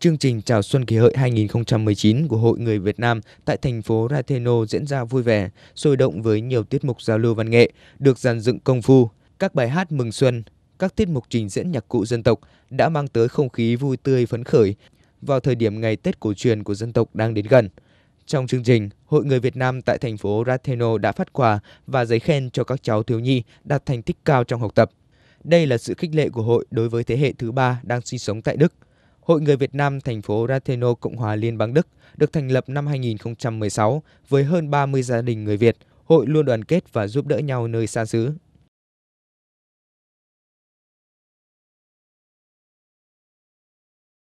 Chương trình Chào Xuân Kỷ Hợi 2019 của Hội Người Việt Nam tại thành phố Rateno diễn ra vui vẻ, sôi động với nhiều tiết mục giao lưu văn nghệ, được dàn dựng công phu, các bài hát mừng xuân, các tiết mục trình diễn nhạc cụ dân tộc đã mang tới không khí vui tươi phấn khởi vào thời điểm ngày Tết cổ truyền của dân tộc đang đến gần. Trong chương trình, Hội Người Việt Nam tại thành phố Rateno đã phát quà và giấy khen cho các cháu thiếu nhi đạt thành tích cao trong học tập. Đây là sự khích lệ của hội đối với thế hệ thứ ba đang sinh sống tại Đức – Hội Người Việt Nam thành phố Rathenow, Cộng hòa Liên bang Đức được thành lập năm 2016 với hơn 30 gia đình người Việt. Hội luôn đoàn kết và giúp đỡ nhau nơi xa xứ.